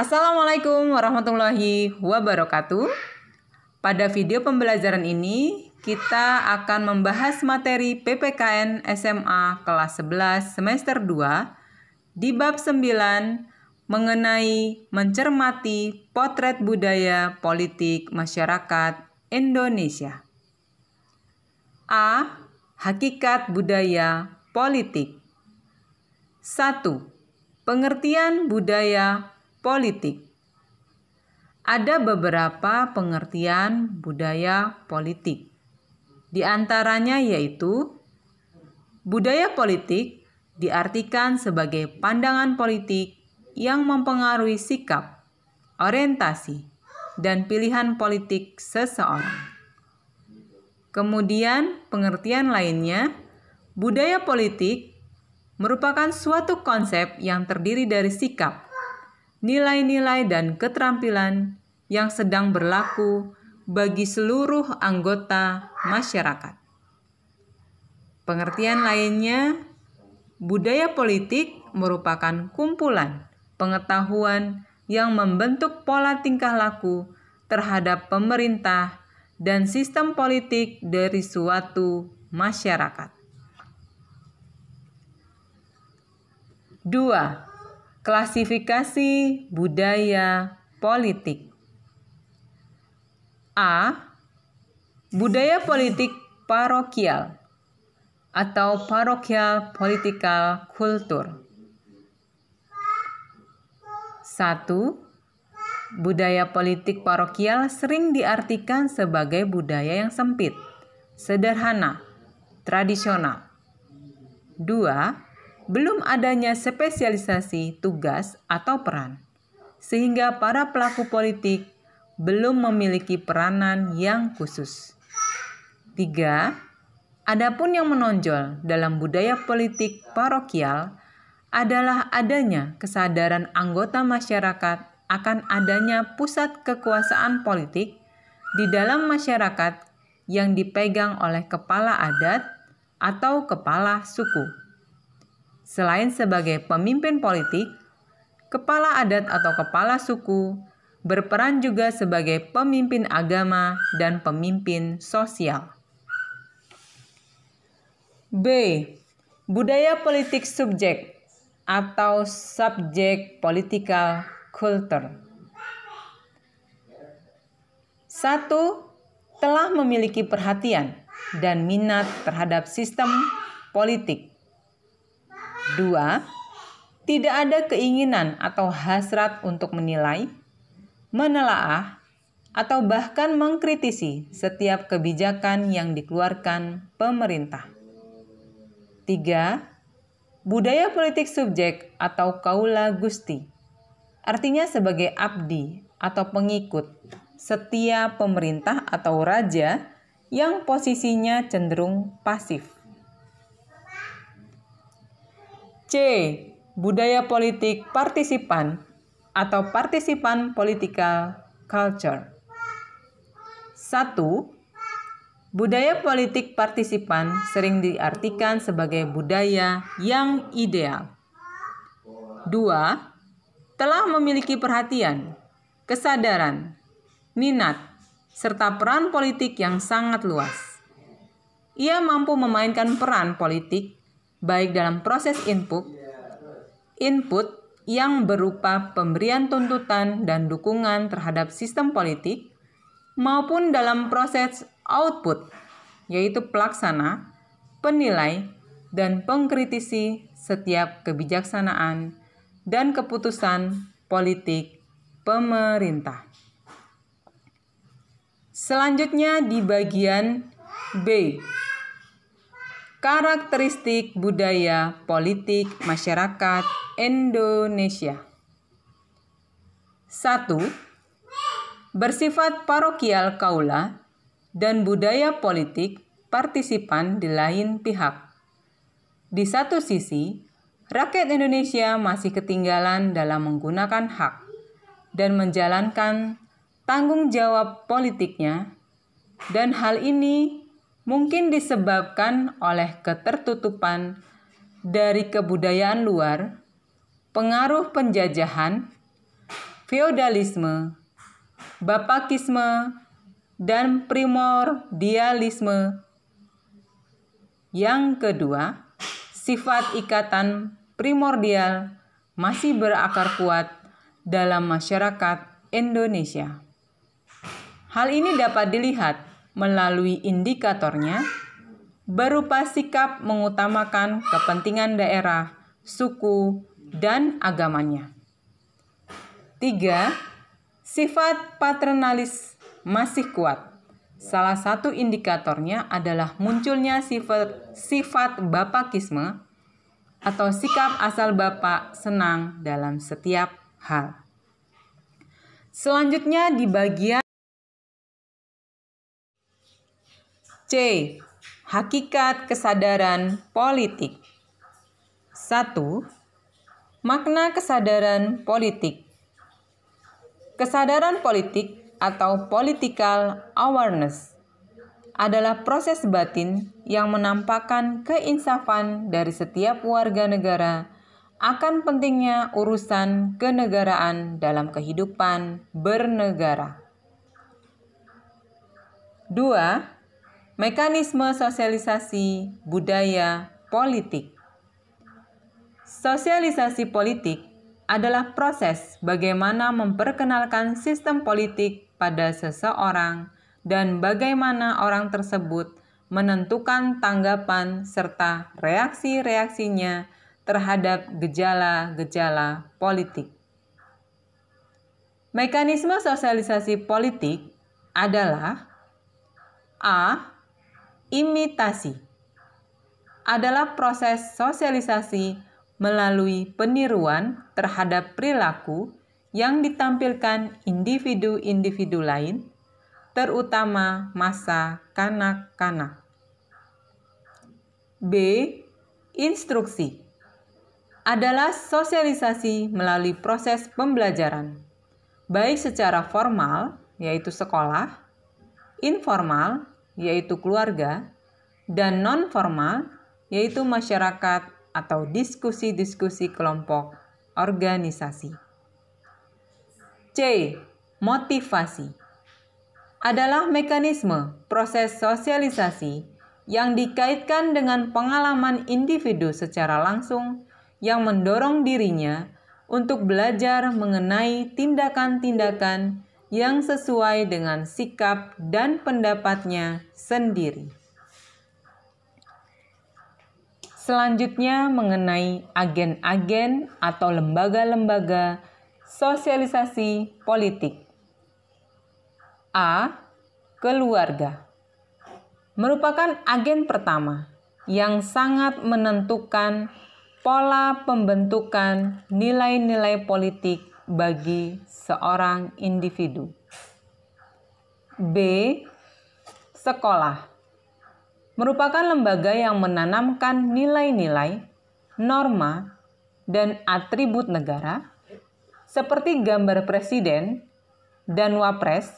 Assalamualaikum warahmatullahi wabarakatuh. Pada video pembelajaran ini, kita akan membahas materi PPKN SMA kelas 11 semester 2 di bab 9 mengenai mencermati potret budaya politik masyarakat Indonesia. A. Hakikat budaya politik. 1. Pengertian budaya politik. Ada beberapa pengertian budaya politik. Di antaranya yaitu budaya politik diartikan sebagai pandangan politik yang mempengaruhi sikap, orientasi, dan pilihan politik seseorang. Kemudian, pengertian lainnya, budaya politik merupakan suatu konsep yang terdiri dari sikap, nilai-nilai dan keterampilan yang sedang berlaku bagi seluruh anggota masyarakat. Pengertian lainnya, budaya politik merupakan kumpulan pengetahuan yang membentuk pola tingkah laku terhadap pemerintah dan sistem politik dari suatu masyarakat. 2. Klasifikasi budaya politik A. Budaya politik parokial atau parokial political kultur. 1. Budaya politik parokial sering diartikan sebagai budaya yang sempit, sederhana, tradisional. 2 belum adanya spesialisasi tugas atau peran, sehingga para pelaku politik belum memiliki peranan yang khusus. Tiga, Adapun yang menonjol dalam budaya politik parokial adalah adanya kesadaran anggota masyarakat akan adanya pusat kekuasaan politik di dalam masyarakat yang dipegang oleh kepala adat atau kepala suku. Selain sebagai pemimpin politik, kepala adat atau kepala suku berperan juga sebagai pemimpin agama dan pemimpin sosial. B. Budaya politik subjek atau subjek political culture. Satu, telah memiliki perhatian dan minat terhadap sistem politik Dua, tidak ada keinginan atau hasrat untuk menilai, menelaah, atau bahkan mengkritisi setiap kebijakan yang dikeluarkan pemerintah. Tiga, budaya politik subjek atau kaula gusti, artinya sebagai abdi atau pengikut setia pemerintah atau raja yang posisinya cenderung pasif. C. Budaya politik partisipan atau partisipan political culture. 1. Budaya politik partisipan sering diartikan sebagai budaya yang ideal. 2. Telah memiliki perhatian, kesadaran, minat, serta peran politik yang sangat luas. Ia mampu memainkan peran politik baik dalam proses input, input yang berupa pemberian tuntutan dan dukungan terhadap sistem politik, maupun dalam proses output, yaitu pelaksana, penilai, dan pengkritisi setiap kebijaksanaan dan keputusan politik pemerintah. Selanjutnya di bagian B karakteristik budaya politik masyarakat Indonesia. 1. Bersifat parokial kaula dan budaya politik partisipan di lain pihak. Di satu sisi, rakyat Indonesia masih ketinggalan dalam menggunakan hak dan menjalankan tanggung jawab politiknya, dan hal ini mungkin disebabkan oleh ketertutupan dari kebudayaan luar, pengaruh penjajahan, feodalisme, bapakisme, dan primordialisme. Yang kedua, sifat ikatan primordial masih berakar kuat dalam masyarakat Indonesia. Hal ini dapat dilihat melalui indikatornya berupa sikap mengutamakan kepentingan daerah, suku, dan agamanya. 3. Sifat paternalis masih kuat. Salah satu indikatornya adalah munculnya sifat, sifat bapakisme atau sikap asal bapak senang dalam setiap hal. Selanjutnya di bagian C. Hakikat kesadaran politik. 1. Makna kesadaran politik. Kesadaran politik atau political awareness adalah proses batin yang menampakkan keinsafan dari setiap warga negara akan pentingnya urusan kenegaraan dalam kehidupan bernegara. 2. Mekanisme sosialisasi budaya politik. Sosialisasi politik adalah proses bagaimana memperkenalkan sistem politik pada seseorang dan bagaimana orang tersebut menentukan tanggapan serta reaksi-reaksinya terhadap gejala-gejala politik. Mekanisme sosialisasi politik adalah A. Imitasi adalah proses sosialisasi melalui peniruan terhadap perilaku yang ditampilkan individu-individu lain, terutama masa kanak-kanak. B. Instruksi adalah sosialisasi melalui proses pembelajaran, baik secara formal, yaitu sekolah, informal, yaitu keluarga, dan non-formal, yaitu masyarakat atau diskusi-diskusi kelompok organisasi. C. Motivasi adalah mekanisme proses sosialisasi yang dikaitkan dengan pengalaman individu secara langsung yang mendorong dirinya untuk belajar mengenai tindakan-tindakan yang sesuai dengan sikap dan pendapatnya sendiri. Selanjutnya, mengenai agen-agen atau lembaga-lembaga sosialisasi politik. A. Keluarga merupakan agen pertama yang sangat menentukan pola pembentukan nilai-nilai politik bagi seorang individu. B. Sekolah merupakan lembaga yang menanamkan nilai-nilai, norma, dan atribut negara seperti gambar presiden dan wapres,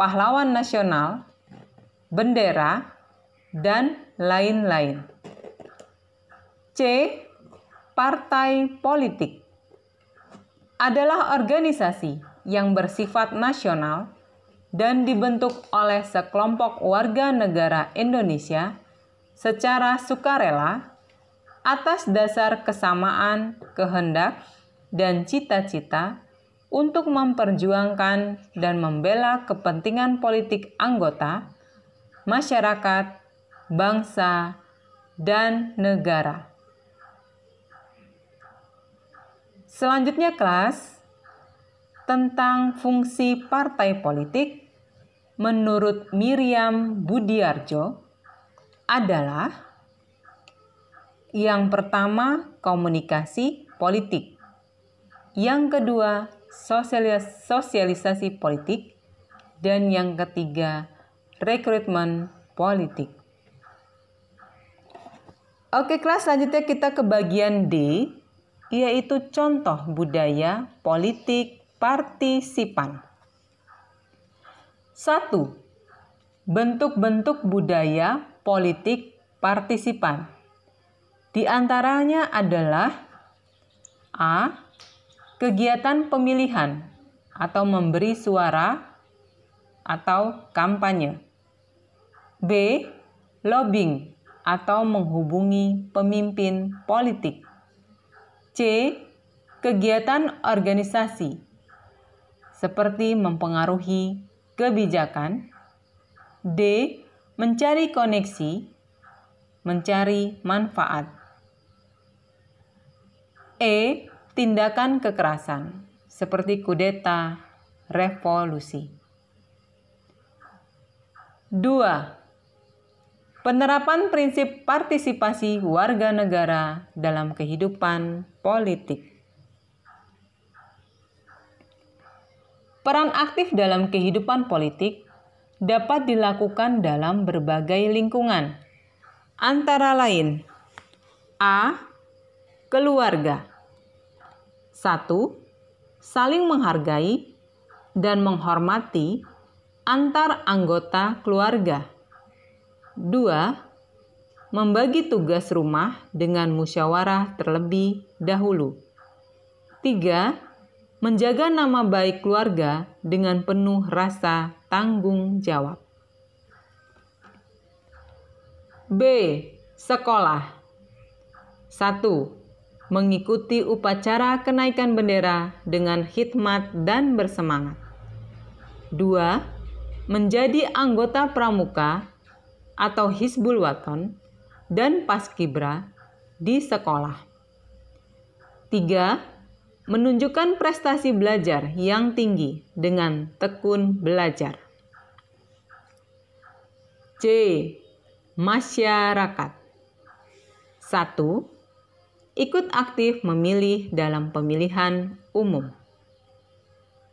pahlawan nasional, bendera, dan lain-lain. C. Partai politik adalah organisasi yang bersifat nasional dan dibentuk oleh sekelompok warga negara Indonesia secara sukarela atas dasar kesamaan kehendak dan cita-cita untuk memperjuangkan dan membela kepentingan politik anggota, masyarakat, bangsa, dan negara. Selanjutnya kelas tentang fungsi partai politik menurut Miriam Budiarjo adalah yang pertama komunikasi politik, yang kedua sosialisasi politik, dan yang ketiga rekrutmen politik. Oke, kelas selanjutnya kita ke bagian D yaitu contoh budaya politik partisipan. satu Bentuk-bentuk budaya politik partisipan. Di antaranya adalah A. Kegiatan pemilihan atau memberi suara atau kampanye. B. Lobbying atau menghubungi pemimpin politik. C. Kegiatan organisasi seperti mempengaruhi kebijakan. D. Mencari koneksi, mencari manfaat. E. Tindakan kekerasan seperti kudeta, revolusi. 2. Penerapan prinsip partisipasi warga negara dalam kehidupan politik. Peran aktif dalam kehidupan politik dapat dilakukan dalam berbagai lingkungan, antara lain: a. keluarga, 1. saling menghargai dan menghormati antar anggota keluarga. 2. Membagi tugas rumah dengan musyawarah terlebih dahulu. 3. Menjaga nama baik keluarga dengan penuh rasa tanggung jawab. B. Sekolah 1 mengikuti upacara kenaikan bendera dengan khidmat dan bersemangat. 2. Menjadi anggota pramuka atau Hizbul Waton dan Paskibra di sekolah. 3. Menunjukkan prestasi belajar yang tinggi dengan tekun belajar. C. Masyarakat 1 ikut aktif memilih dalam pemilihan umum.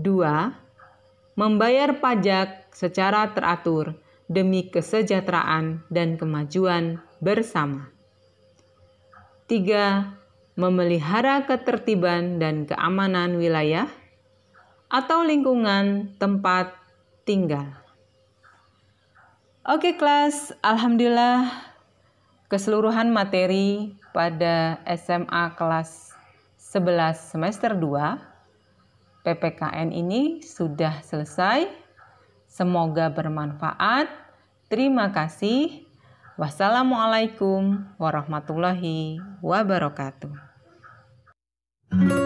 2. Membayar pajak secara teratur demi kesejahteraan dan kemajuan bersama. 3. Memelihara ketertiban dan keamanan wilayah atau lingkungan tempat tinggal. Oke kelas, alhamdulillah keseluruhan materi pada SMA kelas 11 semester 2 PPKN ini sudah selesai. Semoga bermanfaat. Terima kasih. Wassalamualaikum warahmatullahi wabarakatuh.